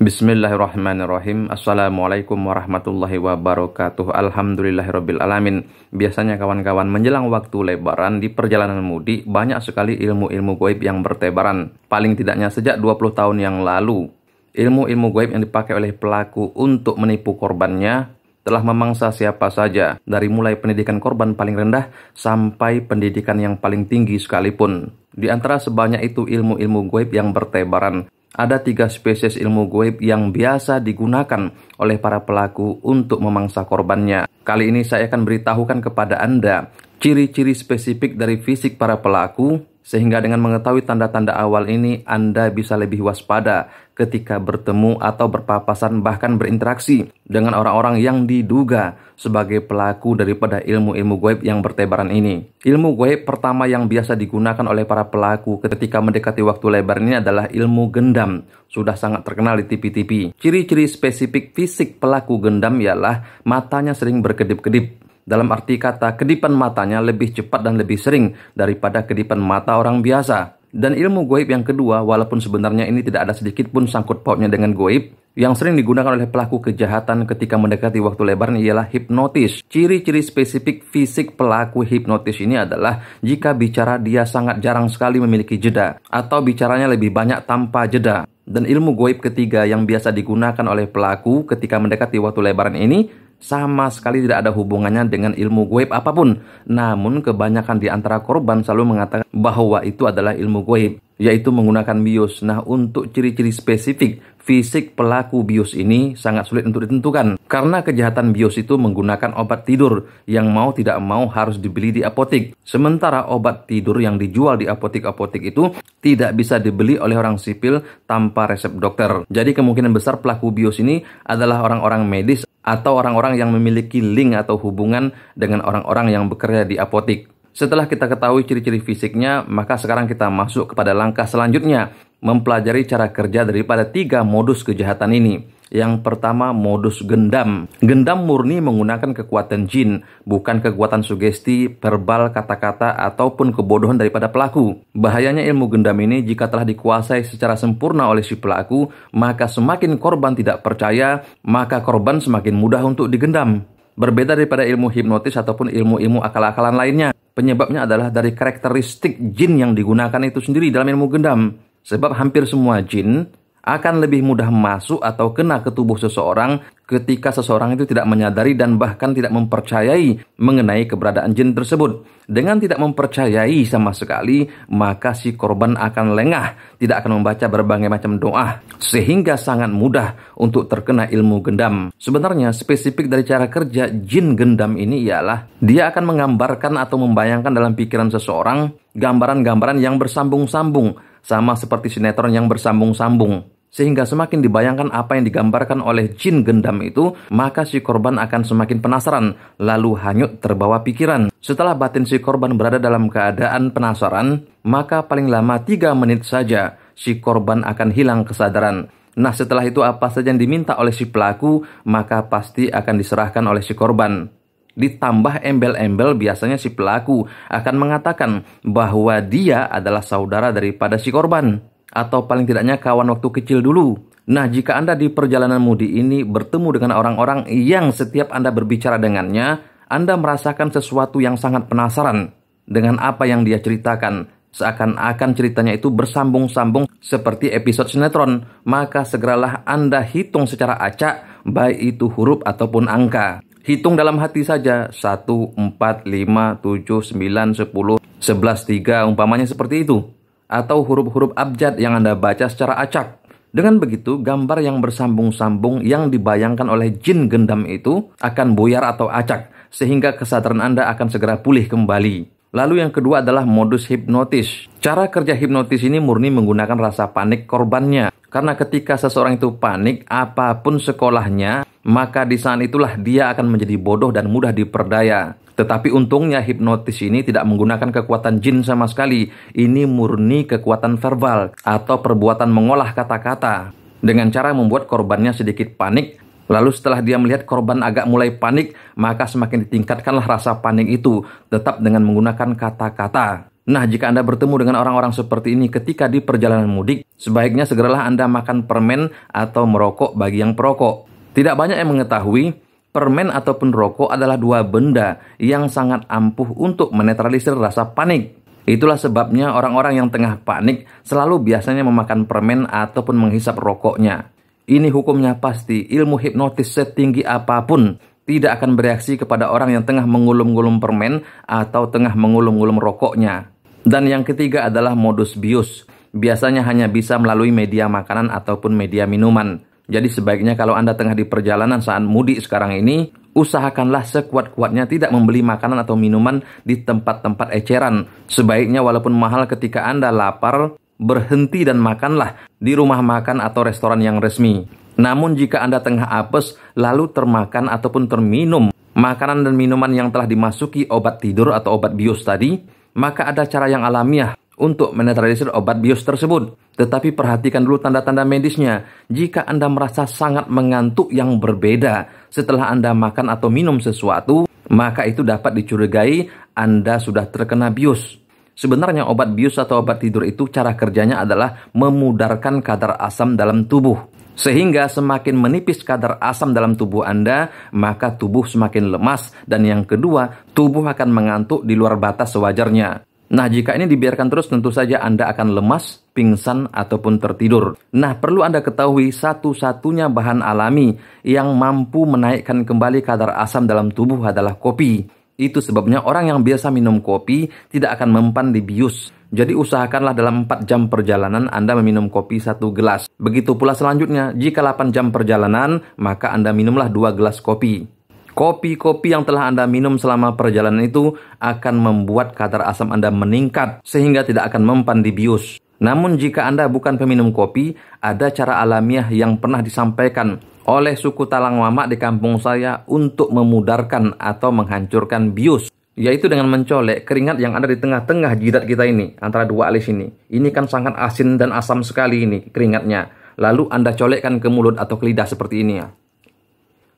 Bismillahirrahmanirrahim Assalamualaikum warahmatullahi wabarakatuh Alhamdulillahirabbil alamin Biasanya kawan-kawan menjelang waktu lebaran Di perjalanan mudik banyak sekali ilmu-ilmu goib yang bertebaran Paling tidaknya sejak 20 tahun yang lalu Ilmu-ilmu goib yang dipakai oleh pelaku untuk menipu korbannya telah memangsa siapa saja, dari mulai pendidikan korban paling rendah sampai pendidikan yang paling tinggi sekalipun. Di antara sebanyak itu ilmu-ilmu goib yang bertebaran, ada tiga spesies ilmu goib yang biasa digunakan oleh para pelaku untuk memangsa korbannya. Kali ini saya akan beritahukan kepada Anda ciri-ciri spesifik dari fisik para pelaku sehingga dengan mengetahui tanda-tanda awal ini, Anda bisa lebih waspada ketika bertemu atau berpapasan bahkan berinteraksi dengan orang-orang yang diduga sebagai pelaku daripada ilmu-ilmu goib yang bertebaran ini. Ilmu goib pertama yang biasa digunakan oleh para pelaku ketika mendekati waktu lebar ini adalah ilmu gendam. Sudah sangat terkenal di TV-TV. Ciri-ciri spesifik fisik pelaku gendam ialah matanya sering berkedip-kedip, dalam arti kata, kedipan matanya lebih cepat dan lebih sering daripada kedipan mata orang biasa. Dan ilmu goib yang kedua, walaupun sebenarnya ini tidak ada sedikit pun sangkut pautnya dengan goib, yang sering digunakan oleh pelaku kejahatan ketika mendekati waktu lebaran ialah hipnotis. Ciri-ciri spesifik fisik pelaku hipnotis ini adalah jika bicara dia sangat jarang sekali memiliki jeda, atau bicaranya lebih banyak tanpa jeda. Dan ilmu goib ketiga yang biasa digunakan oleh pelaku ketika mendekati waktu lebaran ini sama sekali tidak ada hubungannya dengan ilmu goib apapun. Namun kebanyakan di antara korban selalu mengatakan bahwa itu adalah ilmu goib, yaitu menggunakan bios. Nah, untuk ciri-ciri spesifik fisik pelaku bios ini sangat sulit untuk ditentukan. Karena kejahatan bios itu menggunakan obat tidur yang mau tidak mau harus dibeli di apotik. Sementara obat tidur yang dijual di apotik-apotik itu tidak bisa dibeli oleh orang sipil tanpa resep dokter. Jadi kemungkinan besar pelaku bios ini adalah orang-orang medis atau orang-orang yang memiliki link atau hubungan dengan orang-orang yang bekerja di apotik. Setelah kita ketahui ciri-ciri fisiknya, maka sekarang kita masuk kepada langkah selanjutnya, mempelajari cara kerja daripada tiga modus kejahatan ini. Yang pertama modus gendam. Gendam murni menggunakan kekuatan jin, bukan kekuatan sugesti, verbal, kata-kata, ataupun kebodohan daripada pelaku. Bahayanya ilmu gendam ini jika telah dikuasai secara sempurna oleh si pelaku, maka semakin korban tidak percaya, maka korban semakin mudah untuk digendam. Berbeda daripada ilmu hipnotis ataupun ilmu-ilmu akal-akalan lainnya. Penyebabnya adalah dari karakteristik jin yang digunakan itu sendiri dalam ilmu gendam. Sebab hampir semua jin akan lebih mudah masuk atau kena ke tubuh seseorang ketika seseorang itu tidak menyadari dan bahkan tidak mempercayai mengenai keberadaan jin tersebut. Dengan tidak mempercayai sama sekali, maka si korban akan lengah, tidak akan membaca berbagai macam doa, sehingga sangat mudah untuk terkena ilmu gendam. Sebenarnya, spesifik dari cara kerja jin gendam ini ialah dia akan menggambarkan atau membayangkan dalam pikiran seseorang gambaran-gambaran yang bersambung-sambung, sama seperti sinetron yang bersambung-sambung. Sehingga semakin dibayangkan apa yang digambarkan oleh jin gendam itu, maka si korban akan semakin penasaran, lalu hanyut terbawa pikiran. Setelah batin si korban berada dalam keadaan penasaran, maka paling lama 3 menit saja si korban akan hilang kesadaran. Nah setelah itu apa saja yang diminta oleh si pelaku, maka pasti akan diserahkan oleh si korban. Ditambah embel-embel biasanya si pelaku akan mengatakan bahwa dia adalah saudara daripada si korban atau paling tidaknya kawan waktu kecil dulu. Nah, jika Anda di perjalanan mudik ini bertemu dengan orang-orang yang setiap Anda berbicara dengannya, Anda merasakan sesuatu yang sangat penasaran dengan apa yang dia ceritakan. Seakan-akan ceritanya itu bersambung-sambung seperti episode sinetron, maka segeralah Anda hitung secara acak, baik itu huruf ataupun angka. Hitung dalam hati saja, 1, 4, 5, 7, 9, 10, 11, 3, umpamanya seperti itu atau huruf-huruf abjad yang Anda baca secara acak. Dengan begitu, gambar yang bersambung-sambung yang dibayangkan oleh jin gendam itu akan buyar atau acak, sehingga kesadaran Anda akan segera pulih kembali. Lalu yang kedua adalah modus hipnotis. Cara kerja hipnotis ini murni menggunakan rasa panik korbannya. Karena ketika seseorang itu panik, apapun sekolahnya, maka di saat itulah dia akan menjadi bodoh dan mudah diperdaya. Tetapi untungnya hipnotis ini tidak menggunakan kekuatan jin sama sekali. Ini murni kekuatan verbal atau perbuatan mengolah kata-kata. Dengan cara membuat korbannya sedikit panik, lalu setelah dia melihat korban agak mulai panik, maka semakin ditingkatkanlah rasa panik itu, tetap dengan menggunakan kata-kata. Nah, jika Anda bertemu dengan orang-orang seperti ini ketika di perjalanan mudik, sebaiknya segeralah Anda makan permen atau merokok bagi yang perokok. Tidak banyak yang mengetahui permen ataupun rokok adalah dua benda yang sangat ampuh untuk menetralisir rasa panik. Itulah sebabnya orang-orang yang tengah panik selalu biasanya memakan permen ataupun menghisap rokoknya. Ini hukumnya pasti, ilmu hipnotis setinggi apapun tidak akan bereaksi kepada orang yang tengah mengulum-gulum permen atau tengah mengulum-gulum rokoknya. Dan yang ketiga adalah modus bius. Biasanya hanya bisa melalui media makanan ataupun media minuman. Jadi sebaiknya kalau Anda tengah di perjalanan saat mudik sekarang ini, usahakanlah sekuat-kuatnya tidak membeli makanan atau minuman di tempat-tempat eceran. Sebaiknya walaupun mahal ketika Anda lapar, berhenti dan makanlah di rumah makan atau restoran yang resmi. Namun jika Anda tengah apes, lalu termakan ataupun terminum makanan dan minuman yang telah dimasuki obat tidur atau obat bius tadi, maka ada cara yang alamiah untuk menetralisir obat bius tersebut. Tetapi perhatikan dulu tanda-tanda medisnya. Jika Anda merasa sangat mengantuk yang berbeda setelah Anda makan atau minum sesuatu, maka itu dapat dicurigai Anda sudah terkena bius. Sebenarnya obat bius atau obat tidur itu cara kerjanya adalah memudarkan kadar asam dalam tubuh. Sehingga semakin menipis kadar asam dalam tubuh Anda, maka tubuh semakin lemas dan yang kedua, tubuh akan mengantuk di luar batas sewajarnya. Nah, jika ini dibiarkan terus, tentu saja Anda akan lemas, pingsan, ataupun tertidur. Nah, perlu Anda ketahui satu-satunya bahan alami yang mampu menaikkan kembali kadar asam dalam tubuh adalah kopi. Itu sebabnya orang yang biasa minum kopi tidak akan mempan di bius. Jadi usahakanlah dalam 4 jam perjalanan Anda meminum kopi satu gelas. Begitu pula selanjutnya, jika 8 jam perjalanan, maka Anda minumlah dua gelas kopi. Kopi-kopi yang telah Anda minum selama perjalanan itu akan membuat kadar asam Anda meningkat sehingga tidak akan mempan di bius. Namun jika Anda bukan peminum kopi, ada cara alamiah yang pernah disampaikan oleh suku Talang Mamak di kampung saya untuk memudarkan atau menghancurkan bius yaitu dengan mencolek keringat yang ada di tengah-tengah jidat kita ini, antara dua alis ini. Ini kan sangat asin dan asam sekali ini keringatnya. Lalu Anda colekkan ke mulut atau ke lidah seperti ini ya.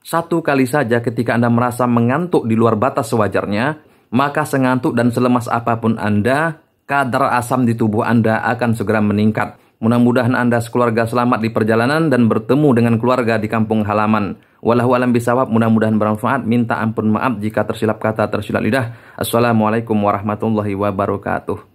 Satu kali saja ketika Anda merasa mengantuk di luar batas sewajarnya, maka sengantuk dan selemas apapun Anda, kadar asam di tubuh Anda akan segera meningkat. Mudah-mudahan Anda sekeluarga selamat di perjalanan dan bertemu dengan keluarga di kampung halaman. Walau alam bisawab, mudah-mudahan bermanfaat. Minta ampun maaf jika tersilap kata, tersilap lidah. Assalamualaikum warahmatullahi wabarakatuh.